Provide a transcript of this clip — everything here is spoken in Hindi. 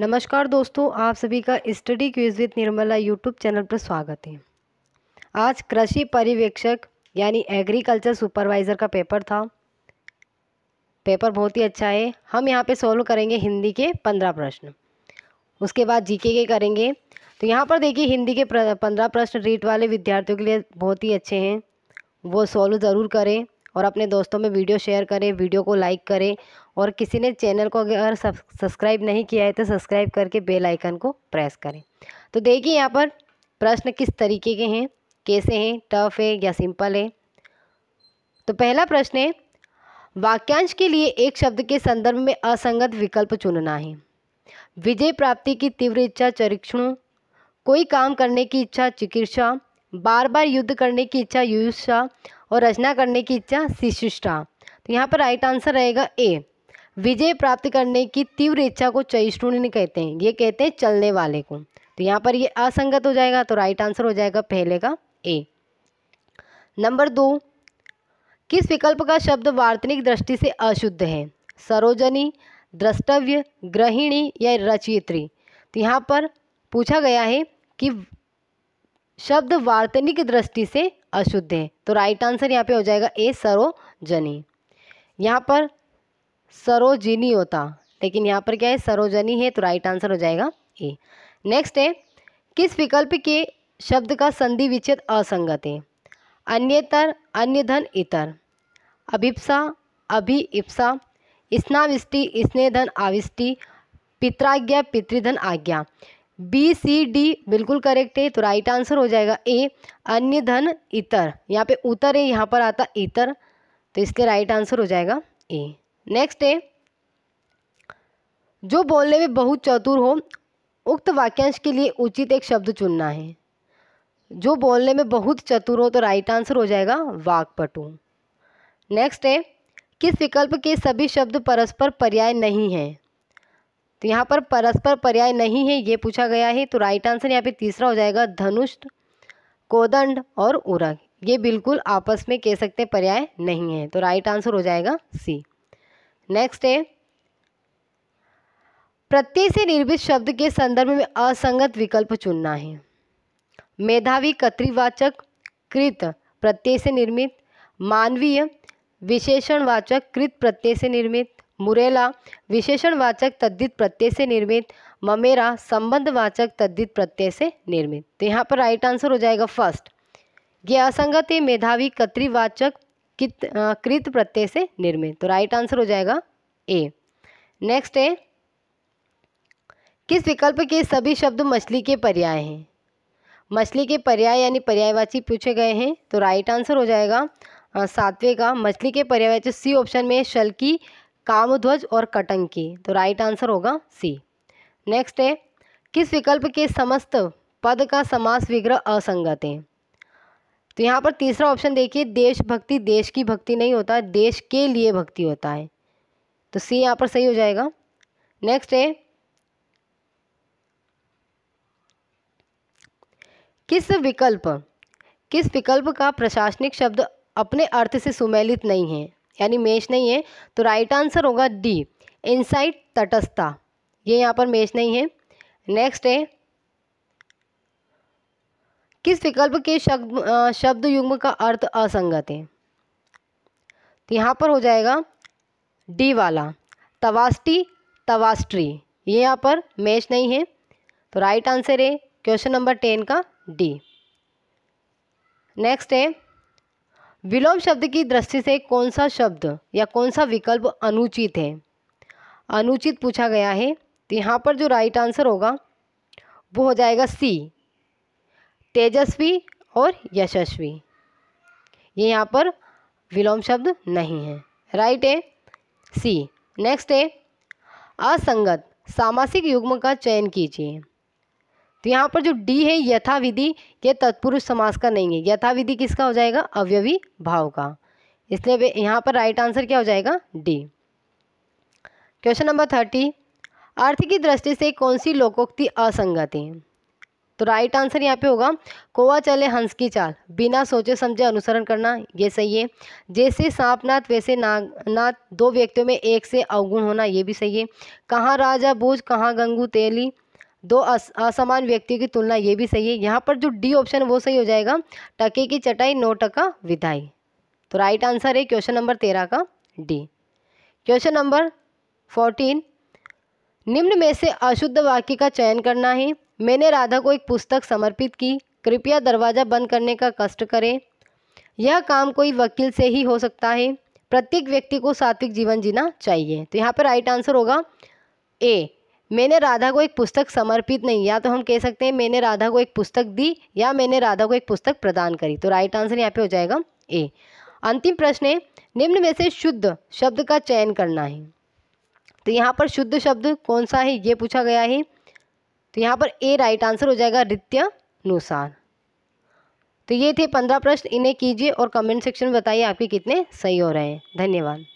नमस्कार दोस्तों आप सभी का study cues with Nirmala YouTube channel पर स्वागत है आज कृषि परिवेक्षक यानी एग्रीकल्चर सुपरवाइज़र का पेपर था पेपर बहुत ही अच्छा है हम यहाँ पे सॉल्व करेंगे हिंदी के पंद्रह प्रश्न उसके बाद जीके के करेंगे तो यहाँ पर देखिए हिंदी के पंद्रह प्रश्न रीट वाले विद्यार्थियों के लिए बहुत ही अच्छे हैं वो सॉल्व ज़रूर करें और अपने दोस्तों में वीडियो शेयर करें वीडियो को लाइक करें और किसी ने चैनल को अगर सब्सक्राइब नहीं किया है तो सब्सक्राइब करके बेल आइकन को प्रेस करें तो देखिए यहाँ पर प्रश्न किस तरीके के हैं कैसे हैं टफ है या सिंपल है तो पहला प्रश्न है वाक्यांश के लिए एक शब्द के संदर्भ में असंगत विकल्प चुनना है विजय प्राप्ति की तीव्र इच्छा चरिक्षण कोई काम करने की इच्छा चिकित्सा बार बार युद्ध करने की इच्छा युषा और रचना करने की इच्छा शिशिष्टा तो यहाँ पर राइट आंसर रहेगा ए विजय प्राप्त करने की तीव्र इच्छा को चैष्णुन कहते हैं ये कहते हैं चलने वाले को तो यहाँ पर ये असंगत हो जाएगा तो राइट आंसर हो जाएगा पहले का ए नंबर दो किस विकल्प का शब्द वार्तनिक दृष्टि से अशुद्ध है सरोजनी द्रष्टव्य ग्रहिणी या रचयित्री तो यहाँ पर पूछा गया है कि शब्द वार्तनिक दृष्टि से अशुद्ध है तो राइट आंसर यहाँ पे हो जाएगा ए सरोजनी यहाँ पर सरोजिनी होता लेकिन यहाँ पर क्या है सरोजनी है तो राइट आंसर हो जाएगा ए नेक्स्ट है किस विकल्प के शब्द का संधि विच्छेद असंगत है अन्यतर अन्य धन इतर अभिप्सा अभिइप्सा स्नाविष्टि स्नाविष्टि स्नेधन आविष्टि पित्राज्ञा पितृधन आज्ञा बी सी डी बिल्कुल करेक्ट है तो राइट आंसर हो जाएगा ए अन्य धन इतर यहाँ पे उतर है यहाँ पर आता इतर तो इसके राइट आंसर हो जाएगा ए नेक्स्ट है जो बोलने में बहुत चतुर हो उक्त वाक्यांश के लिए उचित एक शब्द चुनना है जो बोलने में बहुत चतुर हो तो राइट आंसर हो जाएगा वाकपटु नेक्स्ट है किस विकल्प के सभी शब्द परस्पर पर्याय नहीं हैं तो यहाँ पर परस्पर पर्याय नहीं है ये पूछा गया है तो राइट आंसर यहाँ पे तीसरा हो जाएगा धनुष कोदंड और उरग ये बिल्कुल आपस में कह सकते पर्याय नहीं है तो राइट आंसर हो जाएगा सी नेक्स्ट है प्रत्यय से निर्मित शब्द के संदर्भ में असंगत विकल्प चुनना है मेधावी कतरीवाचक कृत प्रत्यय से निर्मित मानवीय विशेषणवाचक कृत प्रत्यय से निर्मित मुरेला विशेषणवाचक तद्धित प्रत्यय से निर्मित ममेरा संबंधवाचक तद्धित प्रत्यय से निर्मित तो यहाँ पर राइट आंसर हो जाएगा फर्स्ट ये असंगत है मेधावी कतृवाचक कित कृत प्रत्यय से निर्मित तो राइट आंसर हो जाएगा ए नेक्स्ट है किस विकल्प के सभी शब्द मछली के पर्याय हैं मछली के पर्याय यानी पर्यायवाची पूछे गए हैं तो राइट आंसर हो जाएगा सातवें का मछली के पर्यायवाची सी ऑप्शन में शल की कामध्वज और कटंकी तो राइट आंसर होगा सी नेक्स्ट है किस विकल्प के समस्त पद का समास विग्रह असंगत है तो यहाँ पर तीसरा ऑप्शन देखिए देशभक्ति देश की भक्ति नहीं होता है देश के लिए भक्ति होता है तो सी यहाँ पर सही हो जाएगा नेक्स्ट है किस विकल्प किस विकल्प का प्रशासनिक शब्द अपने अर्थ से सुमेलित नहीं है यानी मेष नहीं है तो राइट आंसर होगा डी इनसाइड तटस्था ये यहाँ पर मेष नहीं है नेक्स्ट है किस विकल्प के शब्द शब्द युग्म का अर्थ असंगत है तो यहाँ पर हो जाएगा डी वाला तवास्टी तवास्ट्री ये यहाँ पर मैच नहीं है तो राइट आंसर है क्वेश्चन नंबर टेन का डी नेक्स्ट है विलोम शब्द की दृष्टि से कौन सा शब्द या कौन सा विकल्प अनुचित है अनुचित पूछा गया है तो यहाँ पर जो राइट आंसर होगा वो हो जाएगा सी तेजस्वी और यशस्वी ये यहाँ पर विलोम शब्द नहीं है राइट है सी नेक्स्ट है असंगत सामासिक युग्म का चयन कीजिए तो यहाँ पर जो डी है यथाविधि ये तत्पुरुष समास का नहीं है यथाविधि किसका हो जाएगा अवयवी भाव का इसलिए यहाँ पर राइट आंसर क्या हो जाएगा डी क्वेश्चन नंबर थर्टी अर्थ की दृष्टि से कौन सी लोकोक्ति असंगत है तो राइट आंसर यहाँ पे होगा कोवा चले हंस की चाल बिना सोचे समझे अनुसरण करना ये सही है जैसे सांप नाथ वैसे नाग नाथ दो व्यक्तियों में एक से अवगुण होना ये भी सही है कहाँ राजा बोझ कहाँ गंगू तेली दो असमान व्यक्तियों की तुलना ये भी सही है यहाँ पर जो डी ऑप्शन वो सही हो जाएगा टके की चटाई नौ टका विधाई तो राइट आंसर है क्वेश्चन नंबर तेरह का डी क्वेश्चन नंबर फोर्टीन निम्न में से अशुद्ध वाक्य का चयन करना है मैंने राधा को एक पुस्तक समर्पित की कृपया दरवाज़ा बंद करने का कष्ट करें यह काम कोई वकील से ही हो सकता है प्रत्येक व्यक्ति को सात्विक जीवन जीना चाहिए तो यहाँ पर राइट आंसर होगा ए मैंने राधा को एक पुस्तक समर्पित नहीं या तो हम कह सकते हैं मैंने राधा को एक पुस्तक दी या मैंने राधा को एक पुस्तक प्रदान करी तो राइट आंसर यहाँ पे हो जाएगा ए अंतिम प्रश्न है निम्न में से शुद्ध शब्द का चयन करना है तो यहाँ पर शुद्ध शब्द कौन सा है ये पूछा गया है तो यहाँ पर ए राइट आंसर हो जाएगा अनुसार तो ये थे पंद्रह प्रश्न इन्हें कीजिए और कमेंट सेक्शन में बताइए आपके कितने सही हो रहे हैं धन्यवाद